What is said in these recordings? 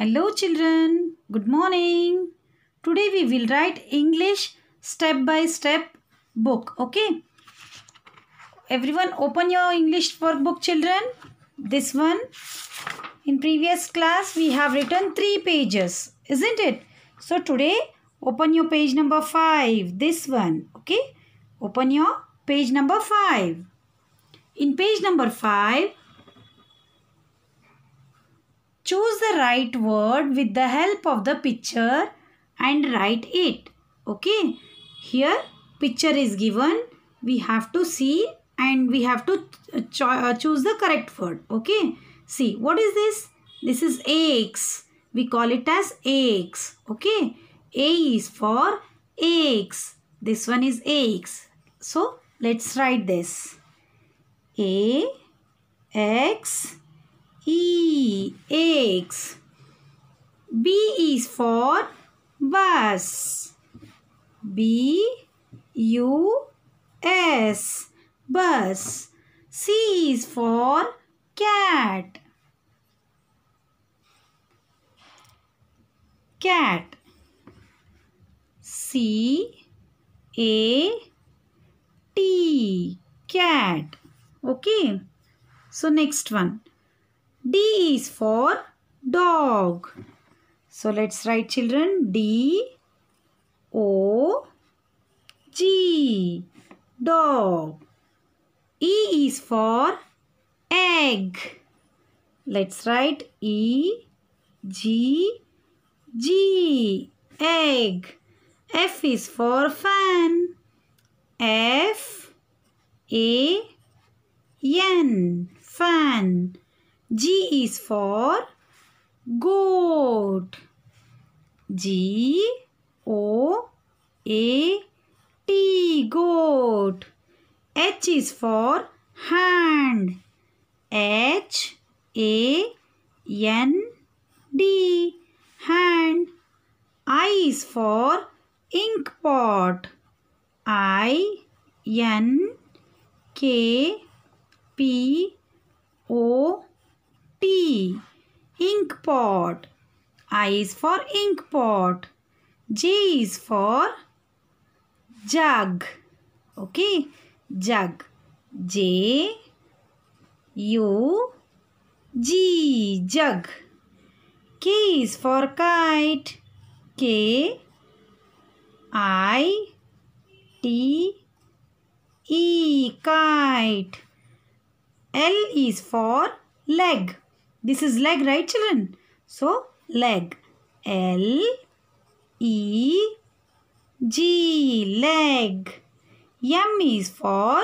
Hello children, good morning. Today we will write English step by step book, okay? Everyone open your English workbook children. This one, in previous class we have written 3 pages, isn't it? So today open your page number 5, this one, okay? Open your page number 5. In page number 5, Choose the right word with the help of the picture and write it. Okay. Here picture is given. We have to see and we have to cho uh, choose the correct word. Okay. See what is this? This is eggs. We call it as eggs. Okay. A is for eggs. This one is eggs. So let's write this. A X E. Eggs. B is for bus. B U S. Bus. C is for cat. Cat. C A T. Cat. Okay. So next one. D is for dog. So let's write children D O G dog. E is for egg. Let's write E G G egg. F is for fan. F A N fan. G is for goat. G O A T goat. H is for hand. H A N D hand. I is for ink pot. I N K P O T. Ink pot. I is for ink pot. J is for jug. Okay. Jug. J U G. Jug. K is for kite. K I T E. Kite. L is for leg. This is leg, right children? So, leg. L E G leg. M is for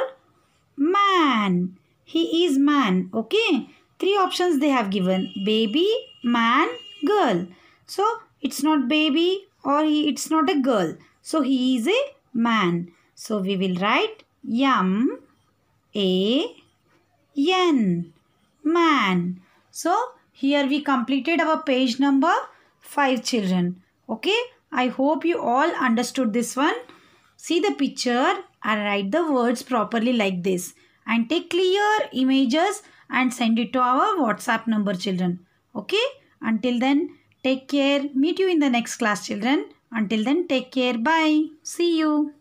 man. He is man. Okay. Three options they have given. Baby, man, girl. So it's not baby or he, it's not a girl. So he is a man. So we will write M A N man. So here we completed our page number 5 children. Okay. I hope you all understood this one. See the picture and write the words properly like this. And take clear images and send it to our WhatsApp number children. Okay. Until then take care. Meet you in the next class children. Until then take care. Bye. See you.